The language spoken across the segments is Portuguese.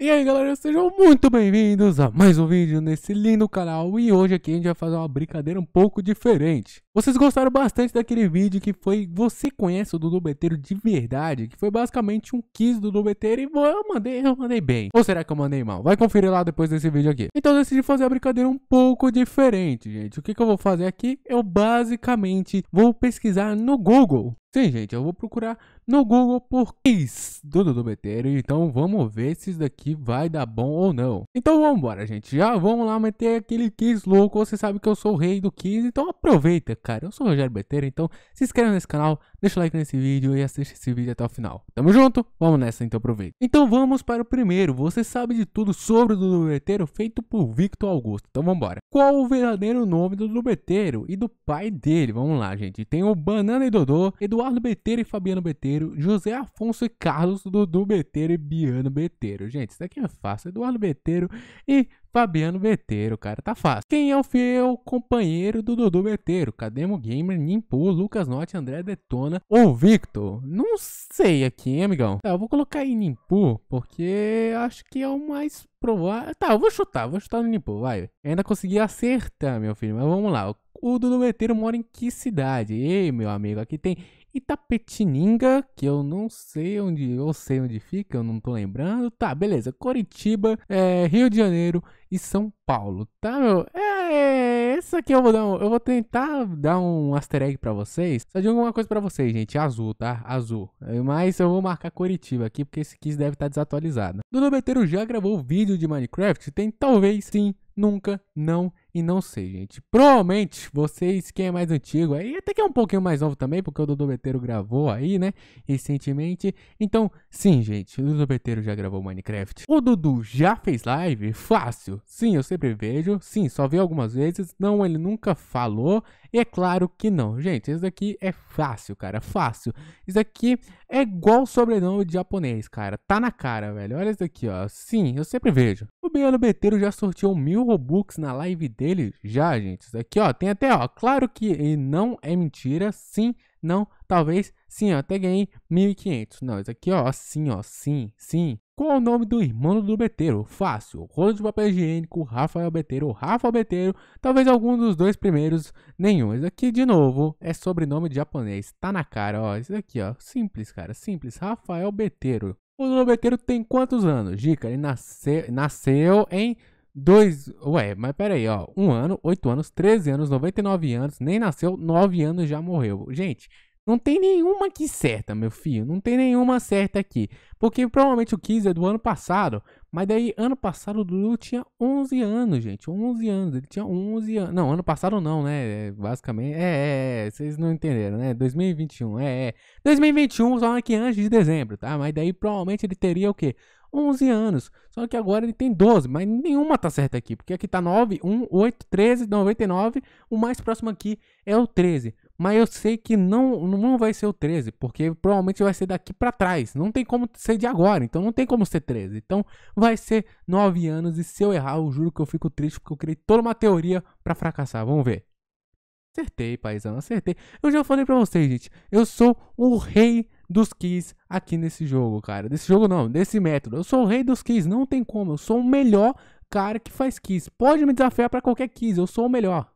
E aí galera, sejam muito bem-vindos a mais um vídeo nesse lindo canal E hoje aqui a gente vai fazer uma brincadeira um pouco diferente Vocês gostaram bastante daquele vídeo que foi Você conhece o Dudu Beteiro de verdade? Que foi basicamente um quiz do Dudu Beteiro e eu mandei, eu mandei bem Ou será que eu mandei mal? Vai conferir lá depois desse vídeo aqui Então eu decidi fazer a brincadeira um pouco diferente, gente O que, que eu vou fazer aqui? Eu basicamente vou pesquisar no Google Sim, gente, eu vou procurar no Google por Case do Dudu Beteiro. Então vamos ver se isso daqui vai dar bom ou não. Então vamos embora, gente. Já vamos lá meter aquele Case louco. Você sabe que eu sou o rei do Case, então aproveita, cara. Eu sou o Rogério Beteiro, então se inscreve nesse canal, deixa o like nesse vídeo e assiste esse vídeo até o final. Tamo junto? Vamos nessa, então aproveita. Então vamos para o primeiro. Você sabe de tudo sobre o Dudu Beteiro feito por Victor Augusto. Então vamos embora. Qual o verdadeiro nome do Dudu Beteiro e do pai dele? Vamos lá, gente. Tem o Banana e Dodô, Eduardo Beteiro e Fabiano Beteiro. Beteiro, José Afonso e Carlos, Dudu Beteiro e Biano Beteiro. Gente, isso daqui é fácil. Eduardo Beteiro e Fabiano Beteiro, cara, tá fácil. Quem é o fiel companheiro do Dudu Beteiro? Cademo Gamer, Nimpo, Lucas Norte, André Detona ou Victor? Não sei aqui, hein, amigão. Tá, eu vou colocar aí Nimpo, porque acho que é o mais provável. Tá, eu vou chutar, vou chutar no Nimpo, vai. Eu ainda consegui acertar, meu filho, mas vamos lá. O Dudu Beteiro mora em que cidade? Ei, meu amigo, aqui tem Itapetininga, que eu não sei onde, eu sei onde fica, eu não tô lembrando. Tá, beleza. Curitiba, é, Rio de Janeiro e São Paulo, tá, meu? É, essa aqui eu vou dar um, eu vou tentar dar um easter egg para vocês. Só de alguma coisa para vocês, gente, azul, tá? Azul. É, mas eu vou marcar Curitiba aqui porque esse quiz deve estar tá desatualizado. Dudu Beteiro já gravou vídeo de Minecraft? Tem talvez, sim, nunca, não e não sei, gente. Provavelmente vocês, quem é mais antigo, aí até que é um pouquinho mais novo também, porque o Dudu Beteiro gravou aí, né? Recentemente. Então, sim, gente, o Dudu Beteiro já gravou Minecraft. O Dudu já fez live? Fácil. Sim, eu sempre vejo. Sim, só vi algumas vezes. Não, ele nunca falou. E é claro que não. Gente, isso daqui é fácil, cara. Fácil. Isso daqui é igual sobrenome de japonês, cara. Tá na cara, velho. Olha isso daqui, ó. Sim, eu sempre vejo. O Biano Beteiro já sorteou mil Robux na live dele dele já, gente. Isso aqui, ó, tem até, ó, claro que não é mentira, sim, não, talvez, sim, ó, até ganhei 1.500. Não, isso aqui, ó, sim, ó, sim, sim. Qual é o nome do irmão do Beteiro? Fácil. Rolo de papel higiênico, Rafael Beteiro, Rafa Beteiro. Talvez algum dos dois primeiros, nenhum. Isso aqui, de novo, é sobrenome de japonês. Tá na cara, ó. Isso aqui, ó. Simples, cara. Simples. Rafael Beteiro. O Lobeteiro tem quantos anos? Dica, ele nasceu, nasceu em Dois, ué, mas peraí, ó. Um ano, oito anos, 13 anos, 99 anos, nem nasceu, nove anos já morreu. Gente, não tem nenhuma aqui certa, meu filho. Não tem nenhuma certa aqui. Porque provavelmente o 15 é do ano passado. Mas daí, ano passado, o tinha 11 anos, gente. 11 anos. Ele tinha 11 anos. Não, ano passado não, né? É, basicamente. É, é, é. Vocês não entenderam, né? 2021. É, é. 2021, só que antes de dezembro, tá? Mas daí, provavelmente, ele teria o quê? 11 anos. Só que agora ele tem 12, mas nenhuma tá certa aqui, porque aqui tá 9, 1, 8, 13, 99. O mais próximo aqui é o 13. Mas eu sei que não, não vai ser o 13, porque provavelmente vai ser daqui para trás. Não tem como ser de agora, então não tem como ser 13. Então vai ser 9 anos e se eu errar, eu juro que eu fico triste porque eu criei toda uma teoria para fracassar. Vamos ver. Acertei, paizão, acertei. Eu já falei pra vocês, gente. Eu sou o rei dos keys aqui nesse jogo, cara. Desse jogo não, desse método. Eu sou o rei dos keys, não tem como. Eu sou o melhor cara que faz keys. Pode me desafiar para qualquer keys, eu sou o melhor.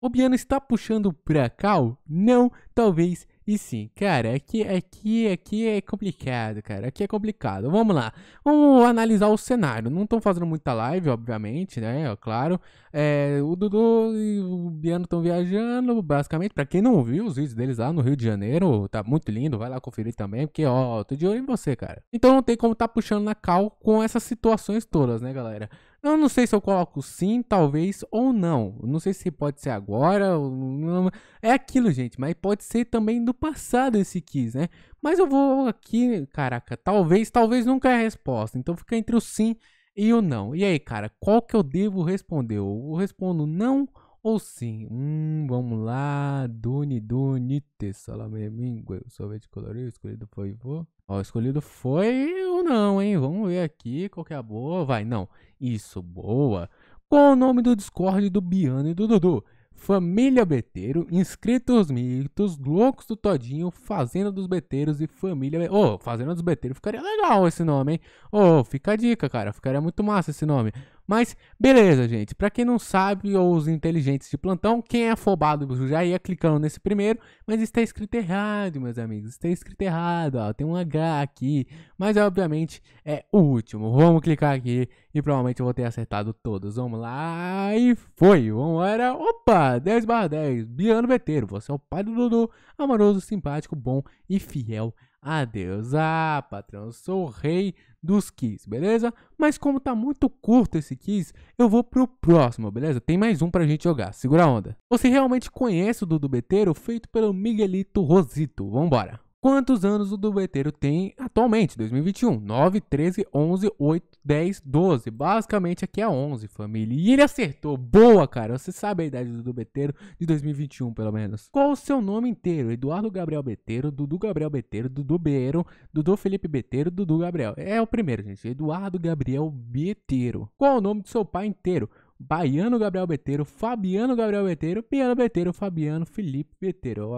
O Biano está puxando pra cá? Não, talvez e sim, cara, aqui, aqui, aqui é complicado, cara. Aqui é complicado. Vamos lá. Vamos analisar o cenário. Não estão fazendo muita live, obviamente, né? Claro. É, o Dudu e o Biano estão viajando, basicamente. Pra quem não viu os vídeos deles lá no Rio de Janeiro, tá muito lindo. Vai lá conferir também, porque, ó, tô de olho em você, cara. Então não tem como tá puxando na cal com essas situações todas, né, galera? Eu não sei se eu coloco sim, talvez ou não. Eu não sei se pode ser agora. Ou... É aquilo, gente. Mas pode ser também do passado esse quiz, né? Mas eu vou aqui, caraca. Talvez, talvez nunca é a resposta. Então fica entre o sim e o não. E aí, cara, qual que eu devo responder? Eu respondo não ou sim. Hum, vamos lá. Duni, Dunite, Salamemingue. O sorvete colorido, escolhido foi vou Ó, escolhido foi ou não, hein? Vamos ver aqui qual que é a boa. Vai, não. Isso, boa. Qual o nome do Discord do Biano e do Dudu? Família Beteiro, Inscritos Mitos, Loucos do Todinho, Fazenda dos Beteiros e Família... Ô, oh, Fazenda dos Beteiros ficaria legal esse nome, hein? Ô, oh, fica a dica, cara. Ficaria muito massa esse nome. Mas beleza, gente. Para quem não sabe, ou os inteligentes de plantão, quem é afobado já ia clicando nesse primeiro, mas está escrito errado, meus amigos. Está escrito errado, ó. Tem um H aqui, mas obviamente é o último. Vamos clicar aqui e provavelmente eu vou ter acertado todos. Vamos lá e foi. Vamos lá. Opa, 10/10. /10. Biano Beteiro, você é o pai do Dudu, amoroso, simpático, bom e fiel Adeus, ah, patrão, eu sou o rei dos quiz, beleza? Mas como tá muito curto esse quiz, eu vou pro próximo, beleza? Tem mais um pra gente jogar, segura a onda. Você realmente conhece o Dudu Beteiro, feito pelo Miguelito Rosito, vambora! Quantos anos o dobeteiro tem atualmente, 2021? 9, 13, 11, 8, 10, 12. Basicamente aqui é 11, família. E ele acertou. Boa, cara. Você sabe a idade do dobeteiro de 2021, pelo menos. Qual o seu nome inteiro? Eduardo Gabriel Beteiro, Dudu Gabriel Beteiro, Dudu Beiro, Dudu Felipe Beteiro, Dudu Gabriel. É o primeiro, gente. Eduardo Gabriel Beteiro. Qual o nome do seu pai inteiro? Baiano Gabriel Beteiro, Fabiano Gabriel Beteiro, Piano Beteiro, Fabiano Felipe Beteiro.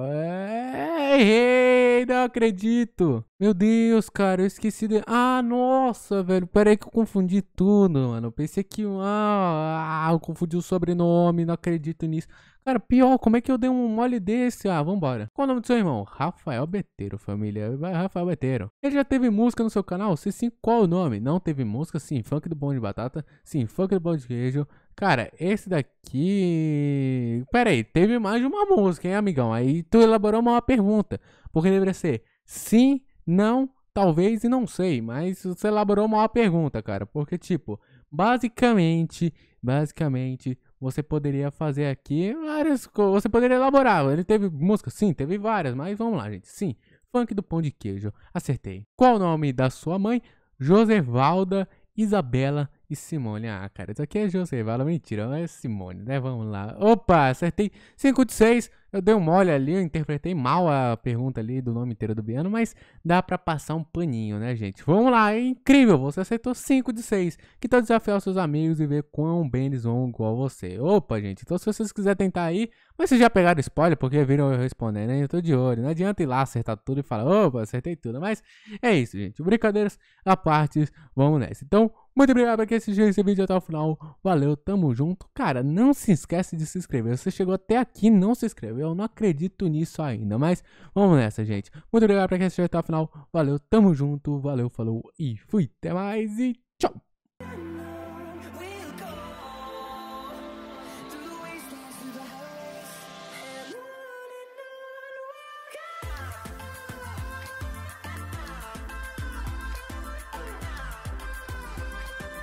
errei, não acredito. Meu Deus, cara, eu esqueci de... Ah, nossa, velho, peraí que eu confundi tudo, mano. Eu pensei que... Ah, ah eu confundi o sobrenome, não acredito nisso. Cara, pior, como é que eu dei um mole desse? Ah, vambora. Qual o nome do seu irmão? Rafael Beteiro, família. Rafael Beteiro. Ele já teve música no seu canal? Se sim, qual o nome? Não teve música? Sim, funk do bom de batata. Sim, funk do bom de queijo. Cara, esse daqui. Pera aí, teve mais de uma música, hein, amigão? Aí tu elaborou uma pergunta. Porque deveria ser sim, não, talvez e não sei. Mas você elaborou uma pergunta, cara. Porque, tipo, basicamente, basicamente, você poderia fazer aqui várias coisas. Você poderia elaborar. Ele teve música? Sim, teve várias, mas vamos lá, gente. Sim, funk do pão de queijo. Acertei. Qual o nome da sua mãe? Josevalda Isabela e Simone, ah, cara, isso aqui é José Valo mentira, não é Simone, né? Vamos lá. Opa, acertei 5 de 6. Eu dei um mole ali, eu interpretei mal a pergunta ali do nome inteiro do Biano, mas dá para passar um paninho, né, gente? Vamos lá, é incrível, você acertou 5 de 6. Que tal desafiar os seus amigos e ver quão bem eles vão igual você? Opa, gente, então se vocês quiserem tentar aí, mas vocês já pegaram spoiler porque viram eu respondendo, né? Eu tô de olho, não adianta ir lá acertar tudo e falar, opa, acertei tudo, mas é isso, gente. Brincadeiras à parte, vamos nessa. Então, muito obrigado por assistir esse vídeo até o final. Valeu, tamo junto. Cara, não se esquece de se inscrever. Você chegou até aqui e não se inscreveu. Eu não acredito nisso ainda, mas vamos nessa, gente. Muito obrigado por assistir até o final. Valeu, tamo junto. Valeu, falou e fui. Até mais e tchau.